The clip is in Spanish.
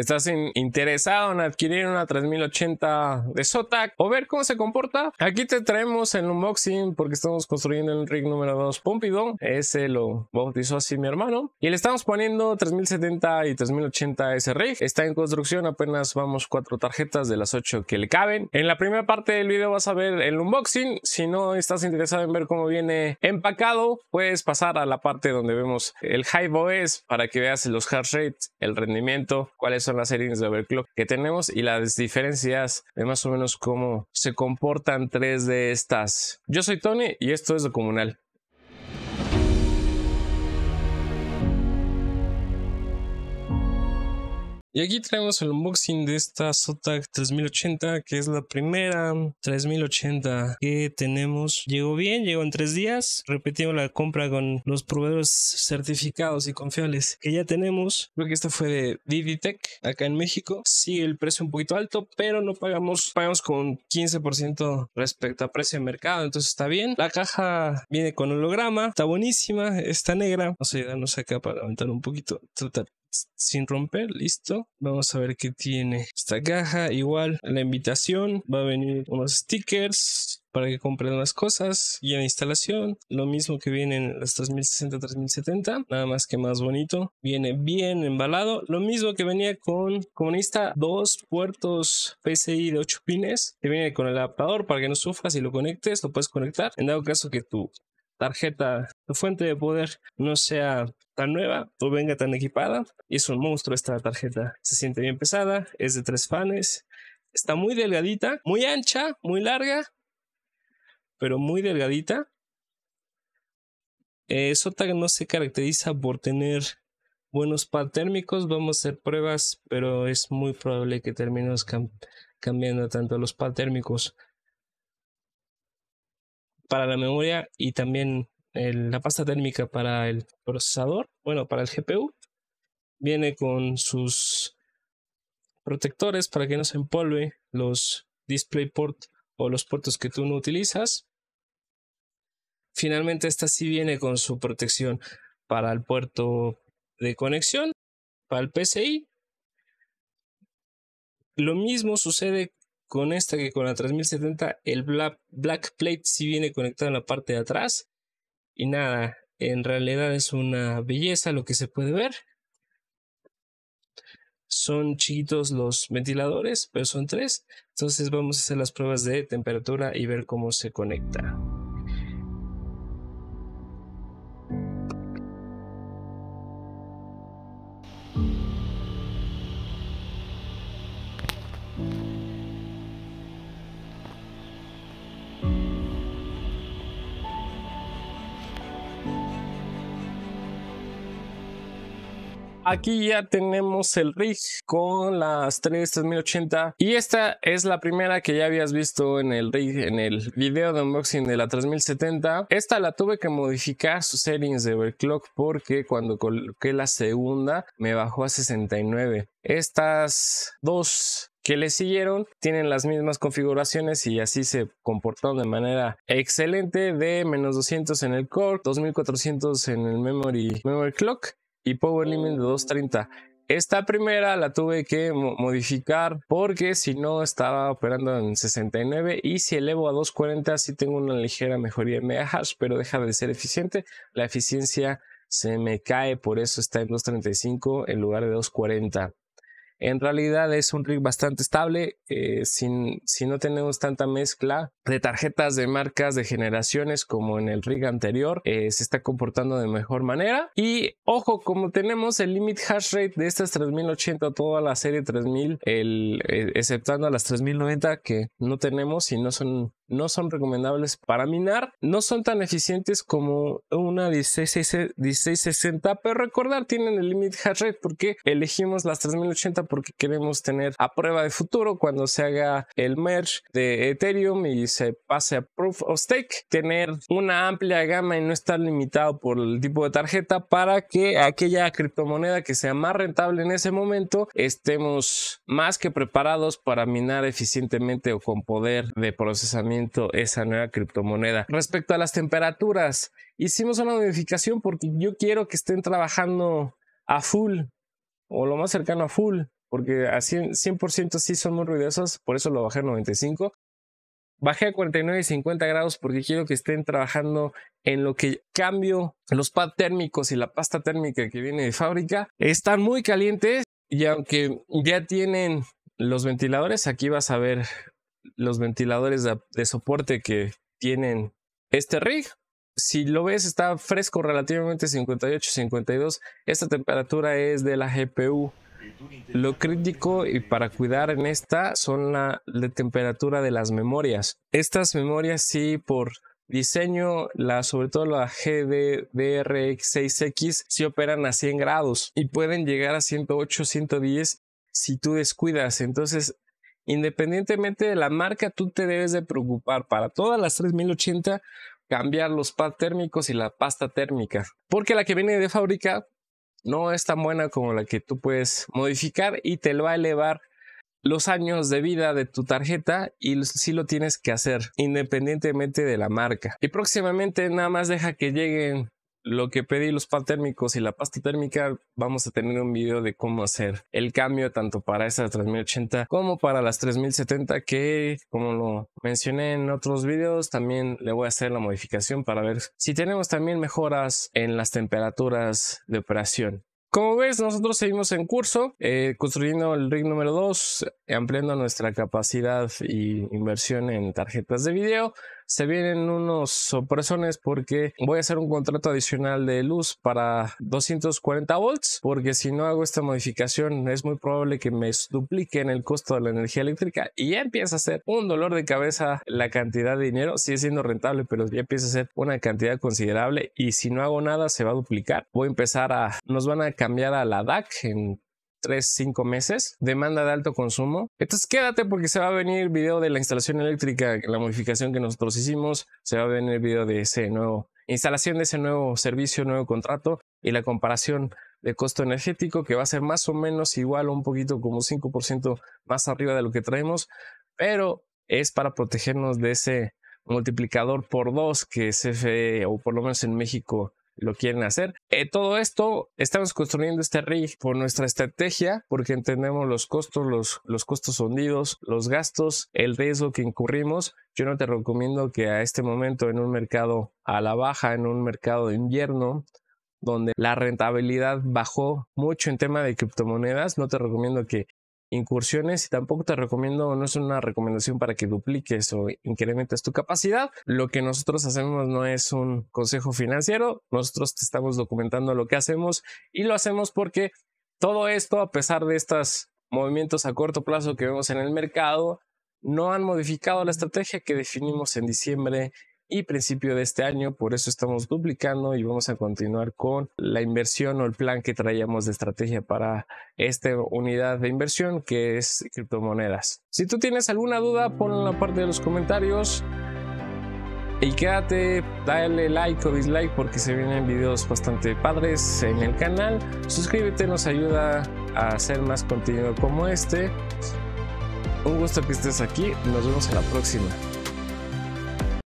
estás interesado en adquirir una 3080 de Zotac o ver cómo se comporta, aquí te traemos el unboxing porque estamos construyendo el rig número 2 Pompidou. Ese lo bautizó así mi hermano. Y le estamos poniendo 3070 y 3080 a ese rig. Está en construcción, apenas vamos cuatro tarjetas de las 8 que le caben. En la primera parte del video vas a ver el unboxing. Si no estás interesado en ver cómo viene empacado, puedes pasar a la parte donde vemos el high OS para que veas los heart rates, el rendimiento, cuáles son son las series de overclock que tenemos y las diferencias de más o menos cómo se comportan tres de estas. Yo soy Tony y esto es Lo Comunal. Y aquí traemos el unboxing de esta Zotac 3080, que es la primera 3080 que tenemos. Llegó bien, llegó en tres días. Repetimos la compra con los proveedores certificados y confiables que ya tenemos. Creo que esta fue de Diditech, acá en México. Sí, el precio un poquito alto, pero no pagamos, pagamos con 15% respecto a precio de mercado, entonces está bien. La caja viene con holograma, está buenísima, está negra. Vamos a ayudarnos acá para aumentar un poquito, Total sin romper, listo. Vamos a ver qué tiene esta caja. Igual la invitación, va a venir unos stickers para que compren las cosas y en instalación, lo mismo que en las 3060, 3070, nada más que más bonito. Viene bien embalado, lo mismo que venía con Comunista, dos puertos PCI de 8 pines, que viene con el adaptador para que no sufras y lo conectes, lo puedes conectar. En dado caso que tu tarjeta de fuente de poder no sea tan nueva o venga tan equipada. Y es un monstruo esta tarjeta. Se siente bien pesada, es de tres fanes. Está muy delgadita, muy ancha, muy larga, pero muy delgadita. Eh, no se caracteriza por tener buenos pad térmicos. Vamos a hacer pruebas, pero es muy probable que terminemos cambiando tanto los pad térmicos para la memoria y también eh, la pasta térmica para el procesador, bueno, para el GPU. Viene con sus protectores para que no se empolve los DisplayPort o los puertos que tú no utilizas. Finalmente, esta sí viene con su protección para el puerto de conexión, para el PCI. Lo mismo sucede con esta que con la 3070 el black, plate sí viene conectado en la parte de atrás. Y nada, en realidad es una belleza lo que se puede ver. Son chiquitos los ventiladores, pero son tres. Entonces vamos a hacer las pruebas de temperatura y ver cómo se conecta. Aquí ya tenemos el rig con las 3 3080 y esta es la primera que ya habías visto en el rig en el video de unboxing de la 3070. Esta la tuve que modificar sus settings de overclock porque cuando coloqué la segunda me bajó a 69. Estas dos que le siguieron tienen las mismas configuraciones y así se comportaron de manera excelente de menos 200 en el core, 2400 en el memory, memory clock y power limit de 230. Esta primera la tuve que modificar porque si no estaba operando en 69 y si elevo a 240 sí tengo una ligera mejoría en megahash, pero deja de ser eficiente. La eficiencia se me cae, por eso está en 235 en lugar de 240 en realidad es un rig bastante estable, eh, sin, si no tenemos tanta mezcla de tarjetas de marcas de generaciones como en el rig anterior, eh, se está comportando de mejor manera. Y ojo, como tenemos el limit hash rate de estas 3080, toda la serie 3000, el, eh, exceptando a las 3090 que no tenemos y no son no son recomendables para minar, no son tan eficientes como una 1660, pero recordar tienen el limit hash rate porque elegimos las 3080 porque queremos tener a prueba de futuro cuando se haga el merge de Ethereum y se pase a proof of stake, tener una amplia gama y no estar limitado por el tipo de tarjeta para que aquella criptomoneda que sea más rentable en ese momento estemos más que preparados para minar eficientemente o con poder de procesamiento esa nueva criptomoneda. Respecto a las temperaturas, hicimos una modificación porque yo quiero que estén trabajando a full o lo más cercano a full, porque a 100%, sí son muy ruidosas, por eso lo bajé a 95. Bajé a 49 y 50 grados porque quiero que estén trabajando en lo que cambio los pads térmicos y la pasta térmica que viene de fábrica. Están muy calientes y aunque ya tienen los ventiladores, aquí vas a ver los ventiladores de, soporte que tienen este rig si lo ves, está fresco relativamente 58, 52. Esta temperatura es de la GPU. Lo crítico y para cuidar en esta son la, temperatura de las memorias. Estas memorias sí por diseño, la, sobre todo la GDDR6X, si operan a 100 grados y pueden llegar a 108, 110 si tú descuidas. Entonces Independientemente de la marca, tú te debes de preocupar para todas las 3080 cambiar los pads térmicos y la pasta térmica, porque la que viene de fábrica no es tan buena como la que tú puedes modificar y te va a elevar los años de vida de tu tarjeta y si lo tienes que hacer independientemente de la marca. Y próximamente nada más deja que lleguen lo que pedí los pad térmicos y la pasta térmica, vamos a tener un video de cómo hacer el cambio tanto para esas 3080 como para las 3070 que como lo mencioné en otros videos, también le voy a hacer la modificación para ver si tenemos también mejoras en las temperaturas de operación. Como ves, nosotros seguimos en curso, eh, construyendo el rig número 2, ampliando nuestra capacidad y inversión en tarjetas de video se vienen unos sopresones porque voy a hacer un contrato adicional de luz para 240 volts porque si no hago esta modificación es muy probable que me dupliquen el costo de la energía eléctrica y ya empieza a ser un dolor de cabeza la cantidad de dinero sigue siendo rentable pero ya empieza a ser una cantidad considerable y si no hago nada se va a duplicar voy a empezar a nos van a cambiar a la DAC en tres, cinco meses, demanda de alto consumo. Entonces quédate porque se va a venir video de la instalación eléctrica, la modificación que nosotros hicimos, se va a venir video de ese nuevo, instalación de ese nuevo servicio, nuevo contrato y la comparación de costo energético que va a ser más o menos igual o un poquito como 5% más arriba de lo que traemos, pero es para protegernos de ese multiplicador por dos que CFE o por lo menos en México lo quieren hacer. Eh, todo esto, estamos construyendo este rig por nuestra estrategia, porque entendemos los costos, los, los costos hundidos, los gastos, el riesgo que incurrimos. Yo no te recomiendo que a este momento en un mercado a la baja, en un mercado de invierno, donde la rentabilidad bajó mucho en tema de criptomonedas, no te recomiendo que incursiones y tampoco te recomiendo, no es una recomendación para que dupliques o incrementes tu capacidad. Lo que nosotros hacemos no es un consejo financiero, nosotros te estamos documentando lo que hacemos y lo hacemos porque todo esto, a pesar de estos movimientos a corto plazo que vemos en el mercado, no han modificado la estrategia que definimos en diciembre y principio de este año, por eso estamos duplicando y vamos a continuar con la inversión o el plan que traíamos de estrategia para esta unidad de inversión que es criptomonedas. Si tú tienes alguna duda, ponla en la parte de los comentarios y quédate, dale like o dislike porque se vienen videos bastante padres en el canal. Suscríbete, nos ayuda a hacer más contenido como este. Un gusto que estés aquí, nos vemos en la próxima.